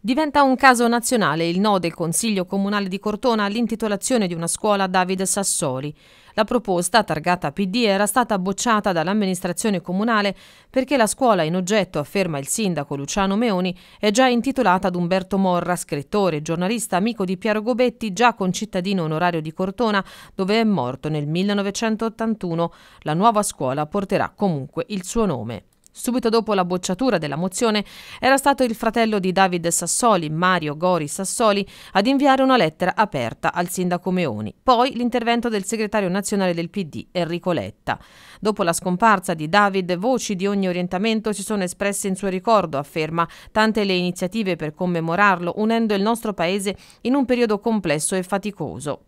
Diventa un caso nazionale il no del Consiglio Comunale di Cortona all'intitolazione di una scuola a Davide Sassoli. La proposta, targata PD, era stata bocciata dall'amministrazione comunale perché la scuola in oggetto, afferma il sindaco Luciano Meoni, è già intitolata ad Umberto Morra, scrittore, giornalista, amico di Piero Gobetti, già concittadino onorario di Cortona, dove è morto nel 1981. La nuova scuola porterà comunque il suo nome. Subito dopo la bocciatura della mozione era stato il fratello di David Sassoli, Mario Gori Sassoli, ad inviare una lettera aperta al sindaco Meoni. Poi l'intervento del segretario nazionale del PD, Enrico Letta. Dopo la scomparsa di David, voci di ogni orientamento si sono espresse in suo ricordo, afferma, tante le iniziative per commemorarlo, unendo il nostro paese in un periodo complesso e faticoso.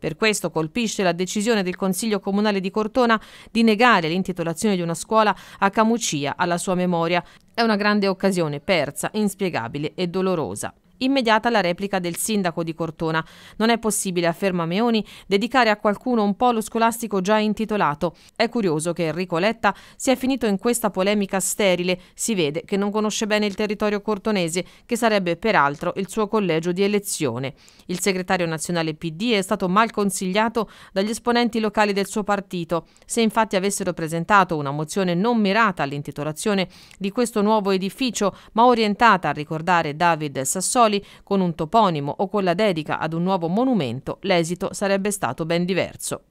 Per questo colpisce la decisione del Consiglio Comunale di Cortona di negare l'intitolazione di una scuola a Camucia alla sua memoria. È una grande occasione persa, inspiegabile e dolorosa immediata la replica del sindaco di Cortona. Non è possibile, afferma Meoni, dedicare a qualcuno un polo scolastico già intitolato. È curioso che Enrico Letta sia finito in questa polemica sterile. Si vede che non conosce bene il territorio cortonese, che sarebbe peraltro il suo collegio di elezione. Il segretario nazionale PD è stato mal consigliato dagli esponenti locali del suo partito. Se infatti avessero presentato una mozione non mirata all'intitolazione di questo nuovo edificio, ma orientata a ricordare David Sassoli, Figliuoli con un toponimo o con la dedica ad un nuovo monumento, l'esito sarebbe stato ben diverso.